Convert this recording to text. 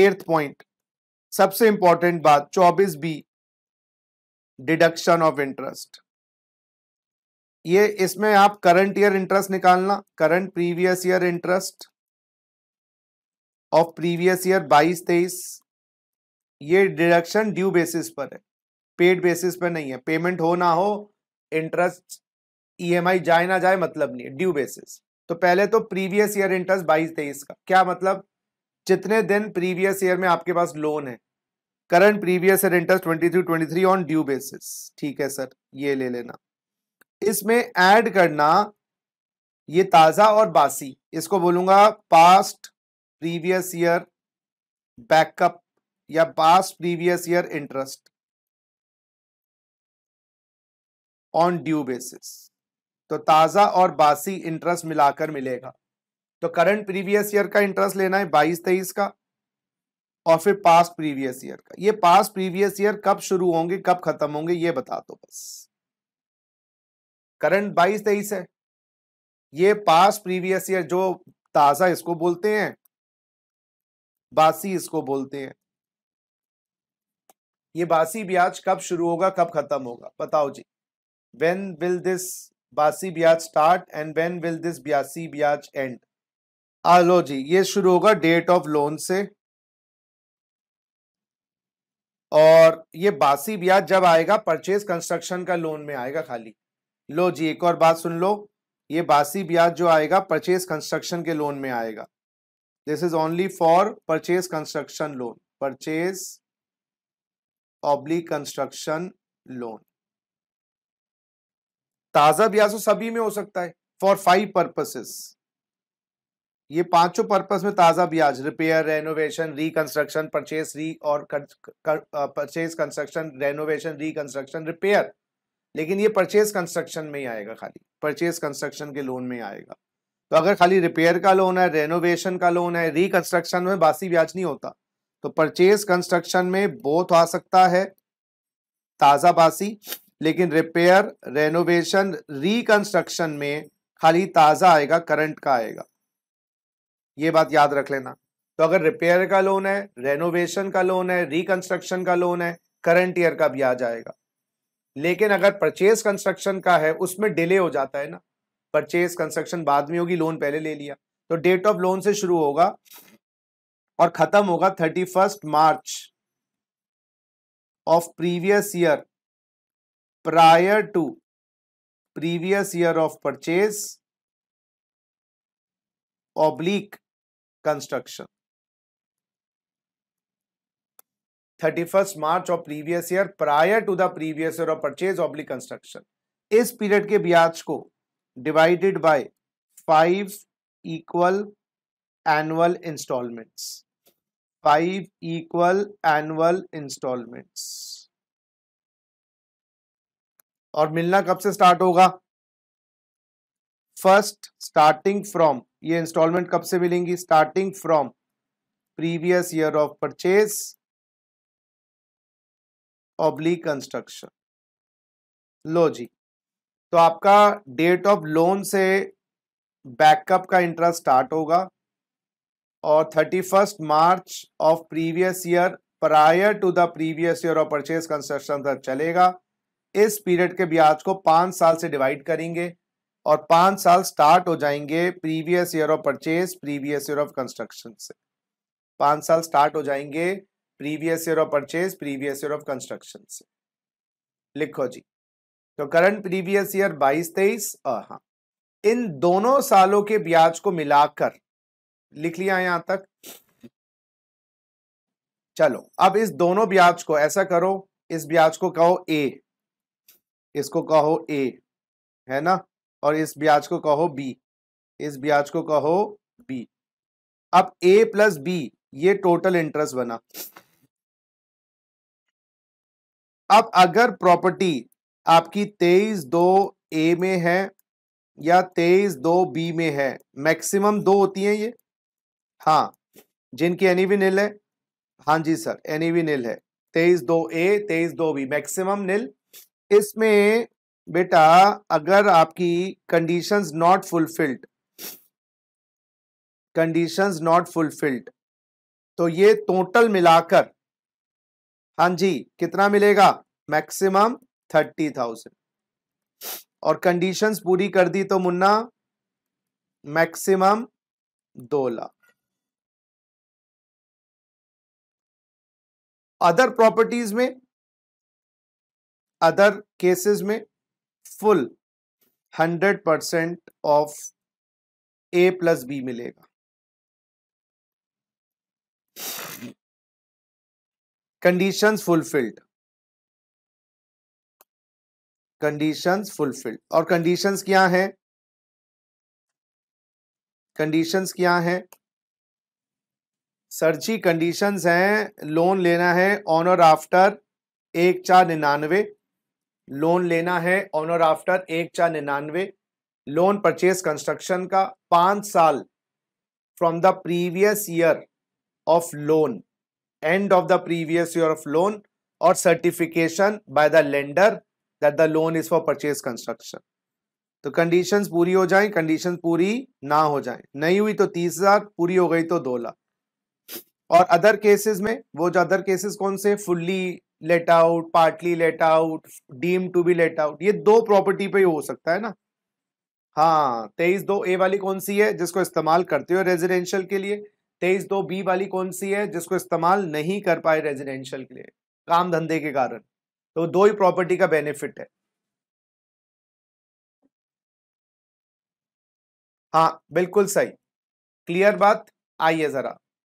Earth point सबसे important बात चौबीस बी डिडक्शन ऑफ इंटरेस्ट ये इसमें आप करंट ईयर इंटरेस्ट निकालना current previous year interest of previous year बाईस तेईस ये डिडक्शन ड्यू बेसिस पर है पेड बेसिस पर नहीं है पेमेंट हो ना हो इंटरेस्ट ईएमआई e जाए ना जाए मतलब नहीं है ड्यू बेसिस तो पहले तो प्रीवियस ईयर इंटरेस्ट बाईस तेईस का क्या मतलब जितने दिन प्रीवियस ईयर में आपके पास लोन है current previous year interest twenty three twenty three on due basis ठीक है सर ये ले लेना इसमें ऐड करना ये ताज़ा और बासी इसको बोलूंगा पास्ट प्रीवियस ईयर बैकअप या past previous year interest on due basis तो ताज़ा और बासी इंटरेस्ट मिलाकर मिलेगा तो करंट प्रीवियस ईयर का इंटरेस्ट लेना है बाईस तेईस का और फिर पास प्रीवियस ईयर का ये पास प्रीवियस ईयर कब शुरू होंगे कब खत्म होंगे ये बता दो बस करंट बाईस तेईस है ये पास प्रीवियस ईयर जो ताजा इसको बोलते हैं बासी इसको बोलते हैं ये बासी ब्याज कब शुरू होगा कब खत्म होगा बताओ जी वेन विल दिस बासी ब्याज start and when will this ब्यासी ब्याज एंड आलो जी ये शुरू होगा डेट ऑफ लोन से और ये बासी ब्याज जब आएगा परचेज कंस्ट्रक्शन का लोन में आएगा खाली लो जी एक और बात सुन लो ये बासी ब्याज जो आएगा परचेज कंस्ट्रक्शन के लोन में आएगा this is only for purchase construction loan purchase ऑब्ली कंस्ट्रक्शन लोन ताजा ब्याज तो सभी में हो सकता है फॉर फाइव पर्पसेस ये पांचों पर्पस में ताज़ा ब्याज रिपेयर रेनोवेशन रिकंस्ट्रक्शन परचेस री और purchase construction renovation reconstruction repair लेकिन ये परचेस कंस्ट्रक्शन में ही आएगा खाली परचेस कंस्ट्रक्शन के लोन में आएगा तो अगर खाली रिपेयर का लोन है रेनोवेशन का लोन है रिकंस्ट्रक्शन में बासी ब्याज नहीं होता तो परचेस कंस्ट्रक्शन में बोथ आ सकता है ताज़ा बासी लेकिन रिपेयर रेनोवेशन रिकंस्ट्रक्शन में खाली ताज़ा आएगा करंट का आएगा ये बात याद रख लेना तो अगर रिपेयर का लोन है रेनोवेशन का लोन है रिकंस्ट्रक्शन का लोन है करंट ईयर का भी आ जाएगा लेकिन अगर परचेज कंस्ट्रक्शन का है उसमें डिले हो जाता है ना परचेज कंस्ट्रक्शन बाद में होगी लोन पहले ले लिया तो डेट ऑफ लोन से शुरू होगा और खत्म होगा thirty first March of previous year prior to previous year of purchase ऑब्लिक construction. 31st March of previous year prior to the previous year of purchase oblique construction. is period ke ब्याज ko divided by 5 equal annual installments 5 equal annual installments और मिलना कब से start होगा first starting from ये instalment कब से मिलेंगी starting from previous year of purchase ऑब्ली कंस्ट्रक्शन लो जी तो आपका डेट ऑफ लोन से बैकअप का इंटरेस्ट स्टार्ट होगा और thirty first March of previous year prior to the previous year of purchase construction तक चलेगा इस पीरियड के ब्याज को पांच साल से डिवाइड करेंगे और पांच साल स्टार्ट हो जाएंगे previous year of purchase previous year of construction से पांच साल स्टार्ट हो जाएंगे previous year of purchase previous year of construction से लिखो जी तो करंट प्रीवियस ईयर बाईस तेईस हाँ इन दोनों सालों के ब्याज को मिलाकर लिख लिया यहां तक चलो अब इस दोनों ब्याज को ऐसा करो इस ब्याज को कहो ए इसको कहो ए है ना और इस ब्याज को कहो बी इस ब्याज को कहो बी अब ए प्लस बी ये टोटल इंटरेस्ट बना अब अगर प्रॉपर्टी आपकी तेईस दो ए में है या तेईस दो बी में है मैक्सिमम दो होती हैं ये हाँ जिनकी एनी भी नील है हाँ जी सर एनी भी नील है तेईस दो ए तेईस दो बी मैक्सिमम नील इसमें बेटा अगर आपकी conditions not fulfilled conditions not fulfilled तो ये टोटल मिलाकर हाँ जी कितना मिलेगा मैक्सिमम थर्टी थाउजेंड और कंडीशंस पूरी कर दी तो मुन्ना मैक्सिमम दो लाख अदर प्रॉपर्टीज में अदर केसेस में full hundred percent of A plus B मिलेगा कंडीशंस फुलफिल्ड कंडीशंस फुलफिल्ड और कंडीशंस क्या हैं कंडीशंस क्या हैं सर जी कंडीशंस हैं लोन लेना है ऑन और आफ्टर एक चार निन्यानवे लोन लेना है ऑनर आफ्टर एक चार निन्यानवे लोन परचेज कंस्ट्रक्शन का पांच साल from the previous year of loan and of the previous year of loan और certification by the lender that the loan is for purchase construction तो कंडीशंस पूरी हो जाए कंडीशंस पूरी ना हो जाए नहीं हुई तो तीस हजार पूरी हो गई तो दो लाख और अदर केसेस में वो जो अदर केसेस कौन से fully let out partly let out deem to be let out ये दो प्रॉपर्टी पे ही हो सकता है ना हाँ तेईस दो ए वाली कौन सी है जिसको इस्तेमाल करते हो रेजिडेंशियल के लिए तेईस दो बी वाली कौन सी है जिसको इस्तेमाल नहीं कर पाए रेजिडेंशियल के लिए काम धंधे के कारण तो दो ही प्रॉपर्टी का बेनिफिट है हाँ बिल्कुल सही क्लियर बात आइए जरा